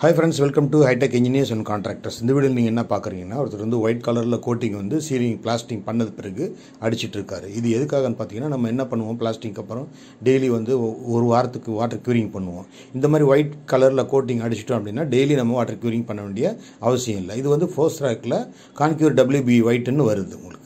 hi friends welcome to Hitech Engineers and Contractors இந்த video நீங்கள் என்ன பார்க்குறீங்கன்னா ஒருத்தர் வந்து ஒயிட் கலரில் கோட்டிங் வந்து சீலிங் பிளாஸ்டிங் பண்ணது பிறகு அடிச்சுட்டு இருக்காரு இது எதுக்காகன்னு பார்த்தீங்கன்னா நம்ம என்ன பண்ணுவோம் பிளாஸ்டிக் அப்புறம் டெய்லி வந்து ஒரு வாரத்துக்கு வாட்டர் க்யூரிங் பண்ணுவோம் இந்த மாதிரி ஒயிட் கலரில் கோட்டிங் அடிச்சிட்டோம் அப்படின்னா டெய்லி நம்ம வாட்டர் க்யூரிங் பண்ண வேண்டிய அவசியம் இல்லை இது வந்து ஃபோர்ஸ் ரேக்கில் கான்க்யூர் டபிள்யூபி ஒயிட்னு வருது உங்களுக்கு